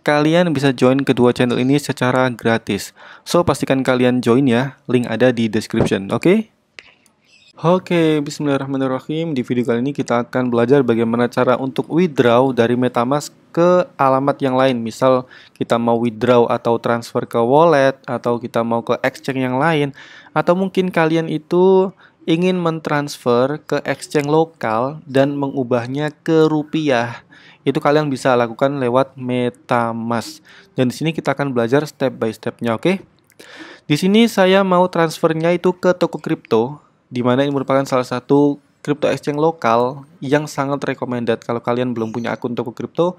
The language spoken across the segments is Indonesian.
kalian bisa join kedua channel ini secara gratis. So, pastikan kalian join ya, link ada di description, oke? Okay? Oke, okay, bismillahirrahmanirrahim. Di video kali ini kita akan belajar bagaimana cara untuk withdraw dari MetaMask ke alamat yang lain. Misal kita mau withdraw atau transfer ke wallet atau kita mau ke exchange yang lain atau mungkin kalian itu ingin mentransfer ke exchange lokal dan mengubahnya ke rupiah itu kalian bisa lakukan lewat MetaMask. Dan di sini kita akan belajar step by stepnya, oke? Di sini saya mau transfernya itu ke toko kripto, di mana ini merupakan salah satu crypto exchange lokal yang sangat recommended. Kalau kalian belum punya akun toko kripto,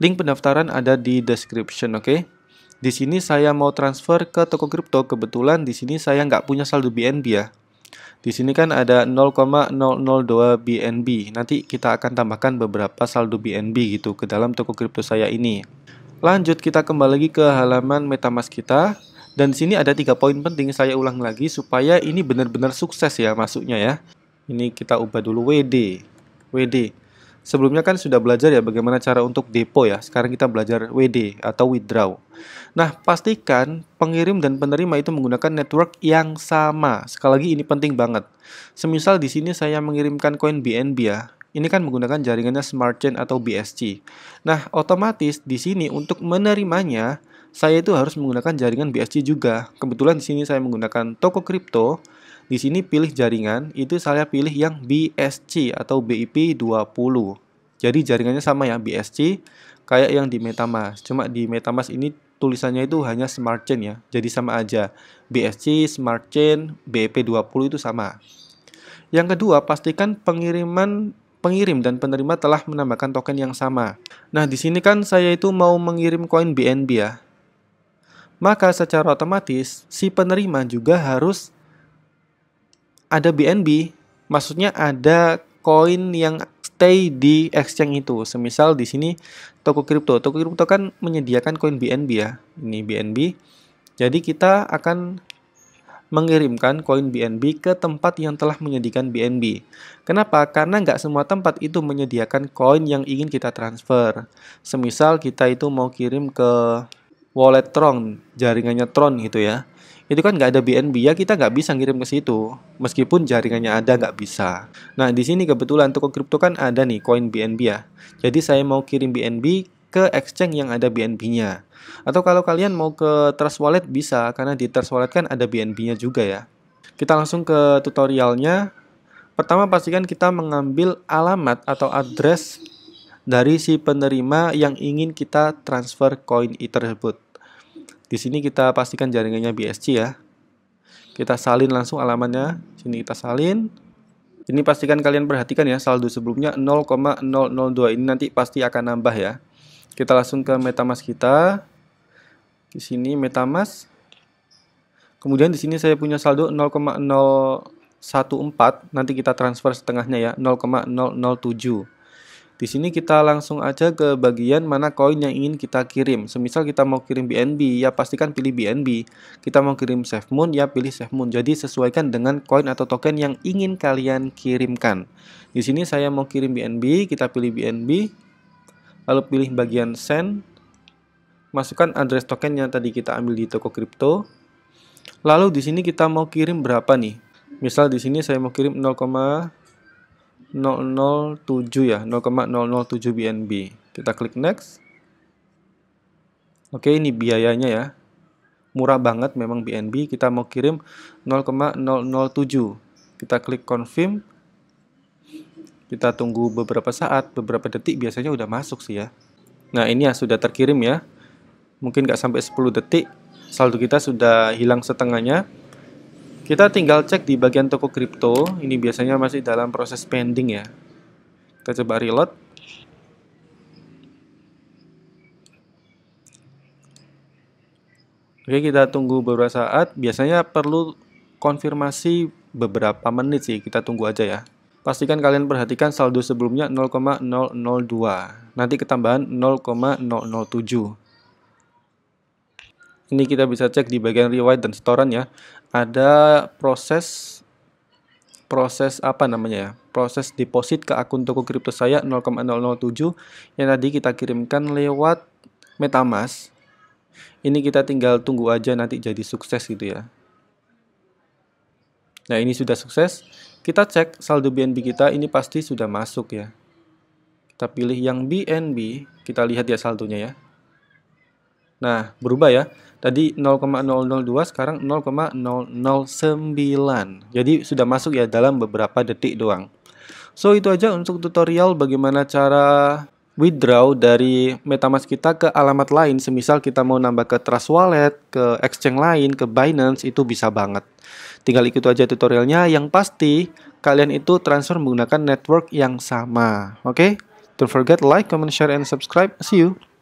link pendaftaran ada di description, oke? Okay? Di sini saya mau transfer ke toko kripto. Kebetulan di sini saya nggak punya saldo BNB ya. Di sini kan ada 0,002 BNB. Nanti kita akan tambahkan beberapa saldo BNB gitu ke dalam toko kripto saya ini. Lanjut kita kembali lagi ke halaman MetaMask kita. Dan di sini ada tiga poin penting saya ulang lagi supaya ini benar-benar sukses ya masuknya ya. Ini kita ubah dulu WD. WD. Sebelumnya kan sudah belajar ya bagaimana cara untuk depo ya. Sekarang kita belajar WD atau withdraw. Nah, pastikan pengirim dan penerima itu menggunakan network yang sama. Sekali lagi ini penting banget. Semisal di sini saya mengirimkan koin BNB ya. Ini kan menggunakan jaringannya Smart Chain atau BSC. Nah, otomatis di sini untuk menerimanya saya itu harus menggunakan jaringan BSC juga. Kebetulan di sini saya menggunakan toko kripto di sini pilih jaringan, itu saya pilih yang BSC atau BIP20. Jadi jaringannya sama ya, BSC kayak yang di MetaMask. Cuma di MetaMask ini tulisannya itu hanya smart chain ya. Jadi sama aja. BSC, smart chain, BIP20 itu sama. Yang kedua, pastikan pengiriman pengirim dan penerima telah menambahkan token yang sama. Nah, di sini kan saya itu mau mengirim koin BNB ya. Maka secara otomatis si penerima juga harus ada BNB, maksudnya ada koin yang stay di exchange itu. Semisal di sini toko kripto. Toko kripto kan menyediakan koin BNB ya. Ini BNB. Jadi kita akan mengirimkan koin BNB ke tempat yang telah menyediakan BNB. Kenapa? Karena nggak semua tempat itu menyediakan koin yang ingin kita transfer. Semisal kita itu mau kirim ke wallet Tron, jaringannya Tron gitu ya itu kan nggak ada BNB ya kita nggak bisa ngirim ke situ meskipun jaringannya ada nggak bisa nah di sini kebetulan toko kripto kan ada nih koin BNB ya jadi saya mau kirim BNB ke exchange yang ada BNB-nya atau kalau kalian mau ke Trust Wallet bisa karena di Trust Wallet kan ada BNB-nya juga ya kita langsung ke tutorialnya pertama pastikan kita mengambil alamat atau address dari si penerima yang ingin kita transfer koin tersebut di sini kita pastikan jaringannya BSC ya. Kita salin langsung alamannya. Sini kita salin. Ini pastikan kalian perhatikan ya saldo sebelumnya 0,002 ini nanti pasti akan nambah ya. Kita langsung ke MetaMask kita. Di sini MetaMask. Kemudian di sini saya punya saldo 0,014. Nanti kita transfer setengahnya ya 0,007. Di sini kita langsung aja ke bagian mana koin yang ingin kita kirim. Semisal kita mau kirim BNB, ya pastikan pilih BNB. Kita mau kirim SafeMoon, ya pilih SafeMoon. Jadi sesuaikan dengan koin atau token yang ingin kalian kirimkan. Di sini saya mau kirim BNB, kita pilih BNB. Lalu pilih bagian send. Masukkan address token yang tadi kita ambil di toko kripto. Lalu di sini kita mau kirim berapa nih? Misal di sini saya mau kirim 007 ya 0,007 BNB kita klik next oke ini biayanya ya murah banget memang BNB kita mau kirim 0,007 kita klik confirm kita tunggu beberapa saat beberapa detik biasanya udah masuk sih ya nah ini ya sudah terkirim ya mungkin nggak sampai 10 detik saldo kita sudah hilang setengahnya kita tinggal cek di bagian toko kripto, ini biasanya masih dalam proses pending ya. Kita coba reload. Oke, kita tunggu beberapa saat. Biasanya perlu konfirmasi beberapa menit sih, kita tunggu aja ya. Pastikan kalian perhatikan saldo sebelumnya 0,002. Nanti ketambahan 0,007. Ini kita bisa cek di bagian riwayat dan setoran ya ada proses proses apa namanya ya? Proses deposit ke akun toko kripto saya 0,007 yang tadi kita kirimkan lewat MetaMask. Ini kita tinggal tunggu aja nanti jadi sukses gitu ya. Nah, ini sudah sukses. Kita cek saldo BNB kita ini pasti sudah masuk ya. Kita pilih yang BNB, kita lihat ya saldonya ya. Nah, berubah ya. Tadi 0,002 sekarang 0,009. Jadi sudah masuk ya dalam beberapa detik doang. So itu aja untuk tutorial bagaimana cara withdraw dari MetaMask kita ke alamat lain. Semisal kita mau nambah ke Trust Wallet, ke exchange lain, ke Binance itu bisa banget. Tinggal ikut aja tutorialnya. Yang pasti kalian itu transfer menggunakan network yang sama. Oke? Okay? Don't forget like, comment, share, and subscribe. See you.